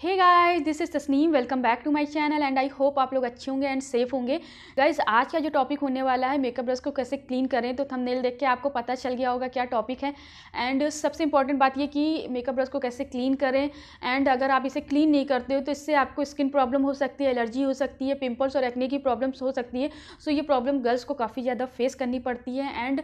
hey guys this is Tasneem welcome back to my channel and I hope आप लोग अच्छे होंगे एंड सेफ होंगे गाइस आज का जो टॉपिक होने वाला है मेकअप ब्रश को कैसे क्लीन करें तो थंबनेल देख के आपको पता चल गया होगा क्या टॉपिक है एंड सबसे इंपॉर्टेंट बात ये कि मेकअप ब्रश को कैसे क्लीन करें एंड अगर आप इसे क्लीन नहीं करते हो तो इससे आपको स्किन प्रॉब्लम हो सकती है एलर्जी हो सकती है पिम्पल्स और एक्ने की प्रॉब्लम्स हो सकती है सो so ये प्रॉब्लम गर्ल्स को काफ़ी ज़्यादा फेस करनी पड़ती है एंड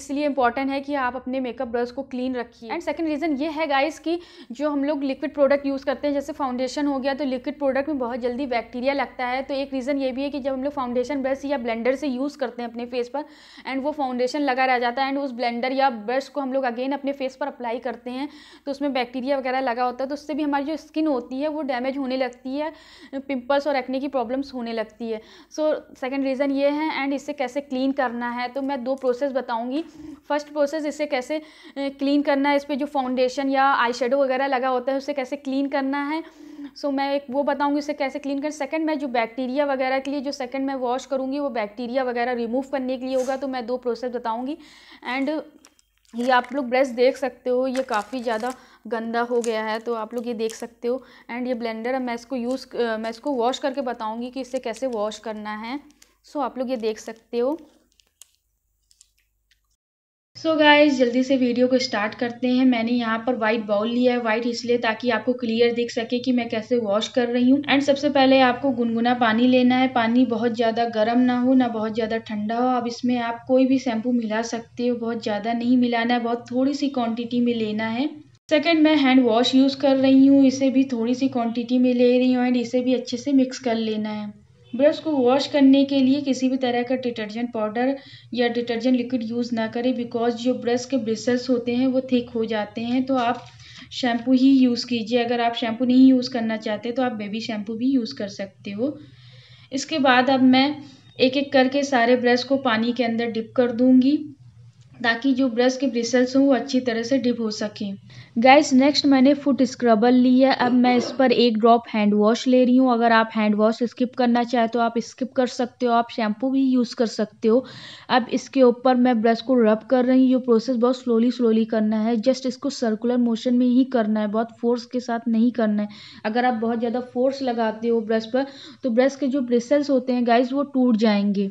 इसलिए इंपॉर्टेंट है कि आप अपने मेकअप ब्रश को क्लीन रखिए एंड सेकेंड रीज़न ये है गाइज़ की जो हम लोग लिक्विड प्रोडक्ट यूज़ करते हैं जैसे से फाउंडेशन हो गया तो लिक्विड प्रोडक्ट में बहुत जल्दी बैक्टीरिया लगता है तो एक रीज़न ये भी है कि जब हम लोग फाउंडेशन ब्रश या ब्लेंडर से यूज़ करते हैं अपने फेस पर एंड वो फाउंडेशन लगा रह जाता है एंड उस ब्लेंडर या ब्रश को हम लोग अगेन अपने फेस पर अप्लाई करते हैं तो उसमें बैक्टीरिया वगैरह लगा होता है तो उससे भी हमारी जो स्किन होती है वो डैमेज होने लगती है पिम्पल्स और एक्ने की प्रॉब्लम्स होने लगती है सो सेकेंड रीज़न ये है एंड इससे कैसे क्लीन करना है तो मैं दो प्रोसेस बताऊँगी फर्स्ट प्रोसेस इसे कैसे क्लीन करना है इस पर जो फाउंडेशन या आई वगैरह लगा होता है उसे कैसे क्लीन करना है सो so, मैं एक वो बताऊँगी इसे कैसे क्लीन करें सेकंड मैं जो बैक्टीरिया वगैरह के लिए जो सेकेंड मैं वॉश करूँगी वो बैक्टीरिया वगैरह रिमूव करने के लिए होगा तो मैं दो प्रोसेस बताऊँगी एंड ये आप लोग ब्रश देख सकते हो ये काफ़ी ज़्यादा गंदा हो गया है तो आप लोग ये देख सकते हो एंड ये ब्लेंडर मैं इसको यूज़ मैं इसको वॉश करके बताऊँगी कि इसे कैसे वॉश करना है सो so, आप लोग ये देख सकते हो सो so गाइज जल्दी से वीडियो को स्टार्ट करते हैं मैंने यहाँ पर व्हाइट बाउल लिया है वाइट इसलिए ताकि आपको क्लियर दिख सके कि मैं कैसे वॉश कर रही हूँ एंड सबसे पहले आपको गुनगुना पानी लेना है पानी बहुत ज़्यादा गर्म ना हो ना बहुत ज़्यादा ठंडा हो अब इसमें आप कोई भी शैम्पू मिला सकते हो बहुत ज़्यादा नहीं मिलाना है बहुत थोड़ी सी क्वान्टिटी में लेना है सेकेंड मैं हैंड वॉश यूज़ कर रही हूँ इसे भी थोड़ी सी क्वान्टिटी में ले रही हूँ एंड इसे भी अच्छे से मिक्स कर लेना है ब्रश को वॉश करने के लिए किसी भी तरह का डिटर्जेंट पाउडर या डिटर्जेंट लिक्विड यूज़ ना करें बिकॉज जो ब्रश के ब्रिसल्स होते हैं वो थिक हो जाते हैं तो आप शैम्पू ही यूज़ कीजिए अगर आप शैम्पू नहीं यूज़ करना चाहते तो आप बेबी शैम्पू भी यूज़ कर सकते हो इसके बाद अब मैं एक एक करके सारे ब्रश को पानी के अंदर डिप कर दूँगी ताकि जो ब्रश के ब्रिसल्स हों वो अच्छी तरह से डिप हो सकें गैस नेक्स्ट मैंने फुट स्क्रबर ली है अब मैं इस पर एक ड्रॉप हैंड वॉश ले रही हूँ अगर आप हैंड वॉश स्किप करना चाहे तो आप स्किप कर सकते हो आप शैम्पू भी यूज़ कर सकते हो अब इसके ऊपर मैं ब्रश को रब कर रही हूँ ये प्रोसेस बहुत स्लोली स्लोली करना है जस्ट इसको सर्कुलर मोशन में ही करना है बहुत फोर्स के साथ नहीं करना है अगर आप बहुत ज़्यादा फोर्स लगाते हो ब्रश पर तो ब्रश के जो ब्रिसल्स होते हैं गाइज वो टूट जाएंगे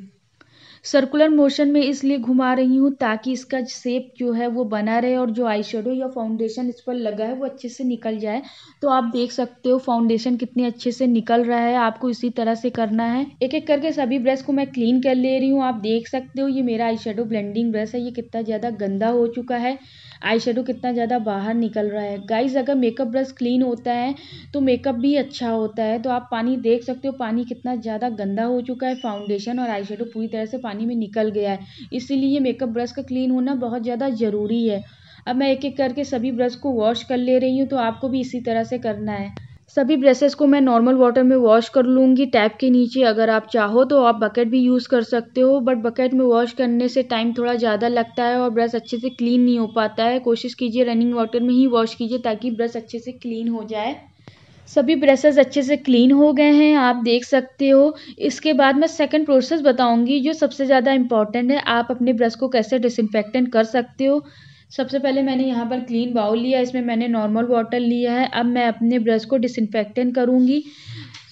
सर्कुलर मोशन में इसलिए घुमा रही हूँ ताकि इसका शेप जो है वो बना रहे और जो आई शेडो या फाउंडेशन इस पर लगा है वो अच्छे से निकल जाए तो आप देख सकते हो फाउंडेशन कितने अच्छे से निकल रहा है आपको इसी तरह से करना है एक एक करके सभी ब्रश को मैं क्लीन कर ले रही हूँ आप देख सकते हो ये मेरा आई शेडो ब्लेंडिंग ब्रश है ये कितना ज़्यादा गंदा हो चुका है आई शेडो कितना ज़्यादा बाहर निकल रहा है गाइज अगर मेकअप ब्रश क्लीन होता है तो मेकअप भी अच्छा होता है तो आप पानी देख सकते हो पानी कितना ज़्यादा गंदा हो चुका है फाउंडेशन और आई शेडो पूरी तरह से पानी में निकल गया है इसीलिए मेकअप ब्रश का क्लीन होना बहुत ज़्यादा ज़रूरी है अब मैं एक एक करके सभी ब्रश को वॉश कर ले रही हूँ तो आपको भी इसी तरह से करना है सभी ब्रशेस को मैं नॉर्मल वाटर में वॉश कर लूँगी टैप के नीचे अगर आप चाहो तो आप बकेट भी यूज़ कर सकते हो बट बकेट में वॉश करने से टाइम थोड़ा ज़्यादा लगता है और ब्रश अच्छे से क्लीन नहीं हो पाता है कोशिश कीजिए रनिंग वाटर में ही वॉश कीजिए ताकि ब्रश अच्छे से क्लीन हो जाए सभी ब्रशेज़ अच्छे से क्लीन हो गए हैं आप देख सकते हो इसके बाद मैं सेकंड प्रोसेस बताऊंगी जो सबसे ज़्यादा इम्पॉर्टेंट है आप अपने ब्रश को कैसे डिसइनफेक्टेंट कर सकते हो सबसे पहले मैंने यहाँ पर क्लीन बाउल लिया इसमें मैंने नॉर्मल वाटर लिया है अब मैं अपने ब्रश को डिसइनफेक्टेंट करूँगी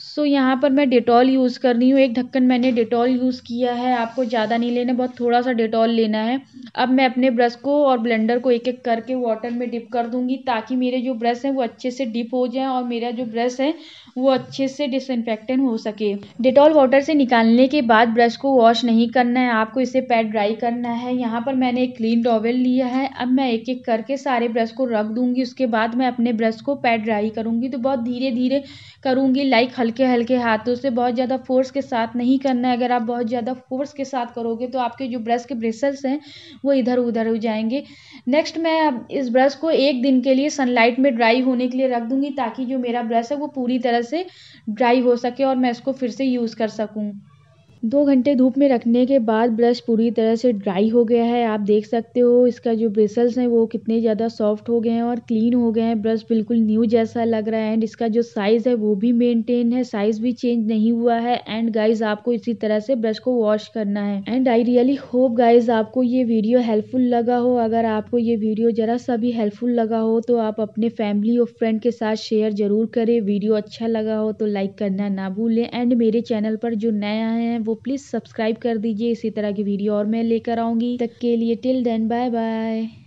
सो यहाँ पर मैं डिटॉल यूज़ कर रही हूँ एक ढक्कन मैंने डिटॉल यूज़ किया है आपको ज़्यादा नहीं लेना बहुत थोड़ा सा डिटॉल लेना है अब मैं अपने ब्रश को और ब्लेंडर को एक एक करके वाटर में डिप कर दूँगी ताकि मेरे जो ब्रश हैं वो अच्छे से डिप हो जाएं और मेरा जो ब्रश है वो अच्छे से डिसइंफेक्टेंट हो सके डिटॉल वाटर से निकालने के बाद ब्रश को वॉश नहीं करना है आपको इसे पैड ड्राई करना है यहाँ पर मैंने एक क्लीन टॉवेल लिया है अब मैं एक एक करके सारे ब्रश को रख दूंगी उसके बाद मैं अपने ब्रश को पैड ड्राई करूँगी तो बहुत धीरे धीरे करूँगी लाइक हल्के हल्के हाथों से बहुत ज़्यादा फोर्स के साथ नहीं करना है अगर आप बहुत ज़्यादा फोर्स के साथ करोगे तो आपके जो ब्रश के ब्रेसल्स हैं वो इधर उधर हो जाएंगे नेक्स्ट मैं अब इस ब्रश को एक दिन के लिए सनलाइट में ड्राई होने के लिए रख दूँगी ताकि जो मेरा ब्रश है वो पूरी तरह से ड्राई हो सके और मैं इसको फिर से यूज़ कर सकूँ दो घंटे धूप में रखने के बाद ब्रश पूरी तरह से ड्राई हो गया है आप देख सकते हो इसका जो ब्रिसल्स हैं वो कितने ज़्यादा सॉफ्ट हो गए हैं और क्लीन हो गए हैं ब्रश बिल्कुल न्यू जैसा लग रहा है एंड इसका जो साइज़ है वो भी मेंटेन है साइज़ भी चेंज नहीं हुआ है एंड गाइज आपको इसी तरह से ब्रश को वॉश करना है and I really hope guys आपको ये वीडियो हेल्पफुल लगा हो अगर आपको ये वीडियो ज़रा सा भी हेल्पफुल लगा हो तो आप अपने फैमिली और फ्रेंड के साथ शेयर ज़रूर करें वीडियो अच्छा लगा हो तो लाइक करना ना भूलें एंड मेरे चैनल पर जो नया है वो प्लीज़ सब्सक्राइब कर दीजिए इसी तरह की वीडियो और मैं लेकर आऊंगी तक के लिए टिल देन बाय बाय